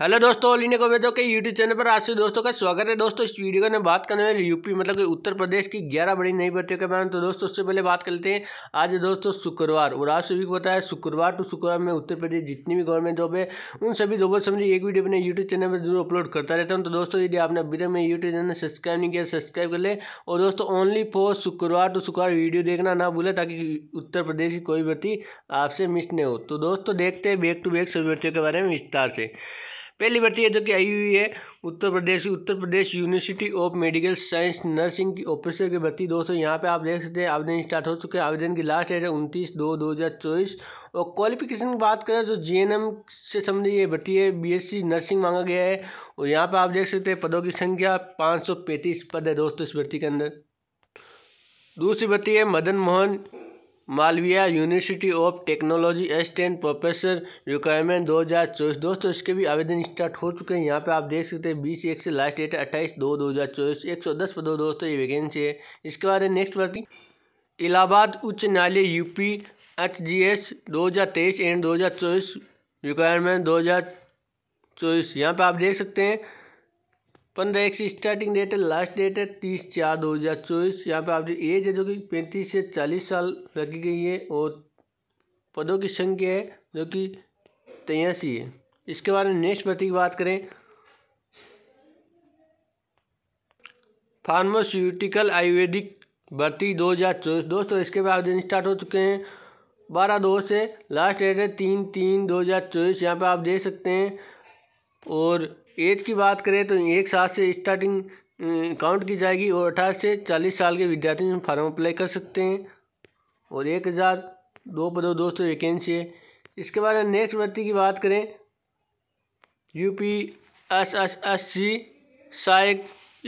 hello दोस्तों all India वेदों के यूट्यूब चैनल पर आज से दोस्तों का स्वागत है दोस्तों इस वीडियो में बात करने वाले यूपी मतलब कि उत्तर प्रदेश की ग्यारह बड़ी नई भर्तियों के बारे में तो दोस्तों उससे पहले बात करते हैं आज दोस्तों शुक्रवार और आज सभी को पता है शुक्रवार टू शुक्रवार में उत्तर प्रदेश जितनी भी गवर्नमेंट जॉब है उन सभी जॉबों से मुझे एक वीडियो अपने यूट्यूब चैनल पर जरूर अपलोड करता रहता हूँ तो दोस्तों यदि आपने अभी तक मेरे यूट्यूब चैनल सब्सक्राइब नहीं किया सब्सक्राइब कर ले और दोस्तों ओनली फॉर शुक्रवार टू शुक्रवार वीडियो देखना ना भूलें ताकि उत्तर प्रदेश की कोई भर्ती आपसे मिस नहीं हो तो दोस्तों देखते हैं बैक टू बैक सभी भर्तियों के बारे में विस्तार से पहली भर्ती है जो कि आई हुई है Uttar Pradesh Uttar Pradesh university of medical science nursing की ऑफिसर की भर्ती दोस्तों यहाँ पे आप देख सकते हैं आवेदन स्टार्ट हो चुके हैं आवेदन की लास्ट डेट है उनतीस दो दो हज़ार चौबीस और क्वालिफिकेशन की बात करें तो जी से संबंधित ये भर्ती है बीएससी नर्सिंग मांगा गया है और यहाँ पर आप देख सकते हैं पदों की संख्या पाँच पद है दोस्तों इस भर्ती के अंदर दूसरी भर्ती है Madan Mohan Malviya university of technology assistant professor requirement दो हज़ार चौबीस दोस्तों इसके भी आवेदन स्टार्ट हो चुके हैं यहाँ पे आप देख सकते हैं बीस एक से लास्ट डेट है अट्ठाईस दो दो हज़ार चौबीस एक सौ दस पर दो दोस्तों ये वैकेंसी है इसके बाद नेक्स्ट भर्ती इलाहाबाद उच्च न्यायालय यूपी एच जी एस दो हज़ार तेईस एंड दो हज़ार चौबीस रिक्वायरमेंट दो हज़ार चौबीस यहाँ पर आप देख सकते हैं पंद्रह एक से स्टार्टिंग डेट है लास्ट डेट है तीस चार दो हज़ार चौबीस यहाँ पर जो एज है जो कि पैंतीस से चालीस साल रखी गई है और पदों की संख्या है जो कि तेयासी है इसके बारे में नेक्स्ट भर्ती की बात करें फार्मास्यूटिकल आयुर्वेदिक भर्ती दो हज़ार चौबीस दोस्तों इसके बाद आवेदन स्टार्ट हो चुके हैं बारह दो से लास्ट डेट है तीन तीन दो हज़ार चौबीस यहाँ पर आप देख सकते हैं और एज की बात करें तो एक साल से स्टार्टिंग काउंट की जाएगी और अठारह से चालीस साल के विद्यार्थी फार्म अप्लाई कर सकते हैं और एक हज़ार दो पदों दो सौ वैकेंसी है इसके बाद नेक्स्ट भर्ती की बात करें U P S S S C सहायक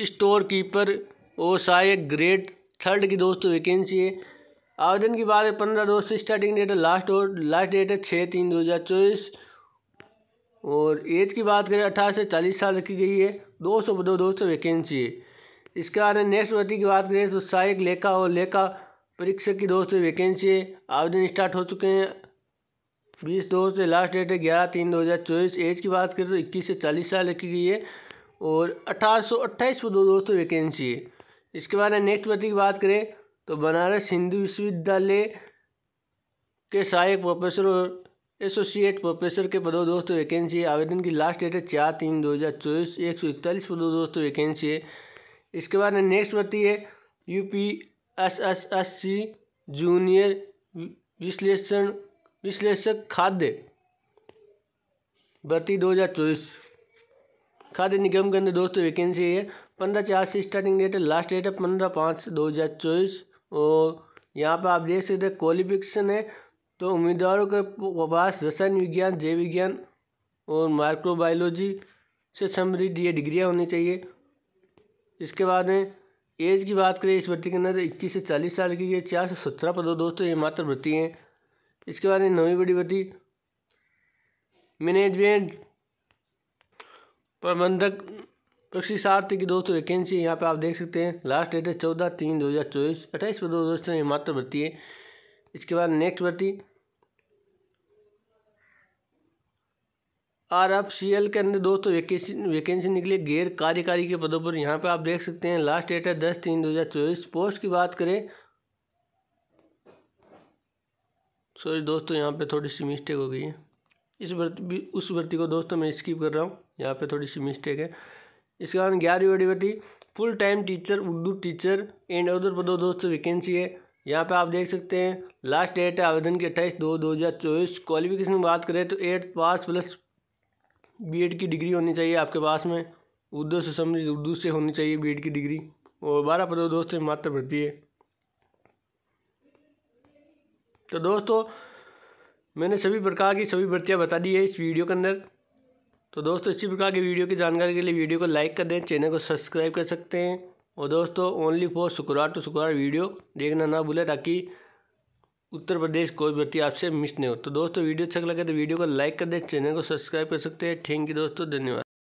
स्टोर कीपर और सहायक ग्रेड थर्ड की दोस्तों वैकेंसी है आवेदन की बात है पंद्रह दोस्तों से स्टार्टिंग डेट है लास्ट और लास्ट डेट है छः तीन दो हज़ार चौबीस और एज की बात करें अठारह से चालीस साल रखी गई है दो सौ दो दो सौ वैकेंसी है इसके बाद नेक्स्ट भर्ती की बात करें तो सहायक लेखा और लेखा परीक्षक की दो सौ वैकेंसी है आवेदन स्टार्ट हो चुके हैं बीस दो से लास्ट डेट है ग्यारह तीन दो हज़ार चौबीस एज की बात करें तो इक्कीस से चालीस साल रखी गई है और अठारह सौ अट्ठाईस दो दोस्तों वैकेंसी है इसके बाद नेक्स्ट भर्ती की बात करें तो बनारस हिंदू विश्वविद्यालय के सहायक प्रोफेसर और एसोसिएट प्रोफेसर के पदों दोस्तों वैकेंसी है आवेदन की लास्ट डेट है चार तीन दो हज़ार चौबीस एक सौ इकतालीस पदों दोस्तों वैकेंसी है इसके बाद नेक्स्ट भर्ती है U P S S S C junior विश्लेषण विश्लेषक खाद्य भर्ती दो हज़ार चौबीस खाद्य निगम के अंदर दोस्तों वैकेंसी है पंद्रह चार से स्टार्टिंग डेट है लास्ट डेट है पंद्रह पाँच दो हज़ार चौबीस और यहाँ पर आप देख सकते हैं क्वालिफिकेशन है तो उम्मीदवारों के पास रसायन विज्ञान जैव विज्ञान और माइक्रोबायोलॉजी से संबंधित ये डिग्रियाँ होनी चाहिए इसके बाद में एज की बात करें इस भर्ती के अंदर इक्कीस से चालीस साल की ये चार सौ सत्रह पदों दोस्तों ये मात्र भर्ती हैं इसके बाद में नवी बड़ी भर्ती मैनेजमेंट प्रबंधक प्रशिक्षार्थी की दोस्तों वैकेंसी यहाँ पे आप देख सकते हैं लास्ट डेट है चौदह तीन दो हज़ार चौबीस अट्ठाईस पदों दोस्तों ये मात्र भर्ती है इसके बाद नेक्स्ट भर्ती आर एफ सी एल के अंदर दोस्तों वैकेंसी वैकेंसी निकली गैर कार्यकारी के पदों पर यहाँ पे आप देख सकते हैं लास्ट डेट है दस तीन दो हज़ार चौबीस पोस्ट की बात करें सॉरी दोस्तों यहाँ पे थोड़ी सी मिस्टेक हो गई है इस भर्ती उस भर्ती को दोस्तों मैं स्किप कर रहा हूँ यहाँ पे थोड़ी सी मिस्टेक है इसके बाद ग्यारहवीं बड़ी भर्ती full time teacher Urdu teacher and other पदों दोस्तों वैकेंसी है यहाँ पे आप देख सकते हैं लास्ट डेट है आवेदन की अट्ठाईस दो दो हज़ार चौबीस क्वालिफिकेशन की बात करें तो एट पास प्लस बीएड की डिग्री होनी चाहिए आपके पास में उर्दू से समझ उर्दू से होनी चाहिए बीएड की डिग्री और बारह पदों दोस्त से मात्र भर्ती है तो दोस्तों मैंने सभी प्रकार की सभी भर्तियाँ बता दी है इस वीडियो के अंदर तो दोस्तों इसी प्रकार की वीडियो की जानकारी के लिए वीडियो को लाइक कर दें चैनल को सब्सक्राइब कर सकते हैं और दोस्तों ओनली फॉर शुक्रवार टू शुक्रवार वीडियो देखना ना भूले ताकि उत्तर प्रदेश कोई भर्ती आपसे मिस नहीं हो तो दोस्तों वीडियो अच्छा लगे तो वीडियो को लाइक कर दें चैनल को सब्सक्राइब कर सकते हैं थैंक यू दोस्तों धन्यवाद